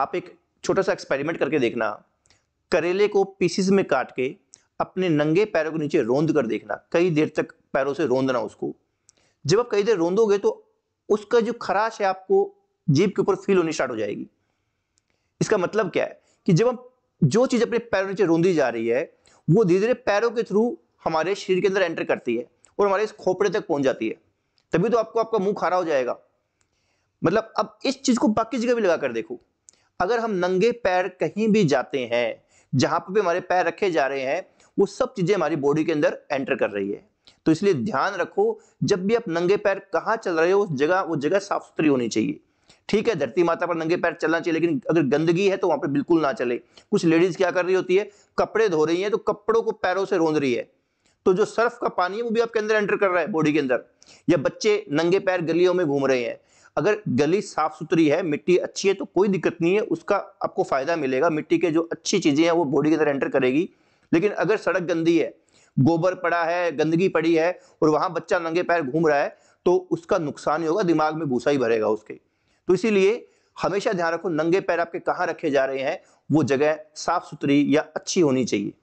आप एक छोटा सा एक्सपेरिमेंट करके देखना करेले को पीसीस में काट के अपने नंगे पैरों के नीचे रोंद कर देखना कई देर तक पैरों से रोंदना उसको जब आप कई देर रोंदोगे तो उसका जो खराश है आपको जीप के ऊपर फील होनी स्टार्ट हो जाएगी इसका मतलब क्या है कि जब हम जो चीज़ अपने पैरों नीचे रोंदी जा रही है वो धीरे धीरे पैरों के थ्रू हमारे शरीर के अंदर एंटर करती है और हमारे इस खोपड़े तक पहुंच जाती है तभी तो आपको आपका मुंह खारा हो जाएगा मतलब अब इस चीज़ को बाकी जगह भी लगा कर देखो अगर हम नंगे पैर कहीं भी जाते हैं जहां पर भी हमारे पैर रखे जा रहे हैं वो सब चीजें हमारी बॉडी के अंदर एंटर कर रही है तो इसलिए ध्यान रखो जब भी आप नंगे पैर कहाँ चल रहे हो उस जगह वो जगह साफ सुथरी होनी चाहिए ठीक है धरती माता पर नंगे पैर चलना चाहिए लेकिन अगर गंदगी है तो वहां पर बिल्कुल ना चले कुछ लेडीज क्या कर रही होती है कपड़े धो रही है तो कपड़ों को पैरों से रोंद रही है तो जो सर्फ का पानी है वो भी आपके अंदर एंटर कर रहा है बॉडी के अंदर या हम्म। बच्चे नंगे पैर गलियों में घूम रहे हैं अगर गली साफ सुथरी है मिट्टी अच्छी है तो कोई दिक्कत नहीं है उसका आपको फायदा मिलेगा मिट्टी के जो अच्छी चीजें हैं वो बॉडी के अंदर एंटर करेगी लेकिन अगर सड़क गंदी है गोबर पड़ा है गंदगी पड़ी है और वहां बच्चा नंगे पैर घूम रहा है तो उसका नुकसान ही होगा दिमाग में भूसा ही भरेगा उसके तो इसीलिए हमेशा ध्यान रखो नंगे पैर आपके कहाँ रखे जा रहे हैं वो जगह साफ सुथरी या अच्छी होनी चाहिए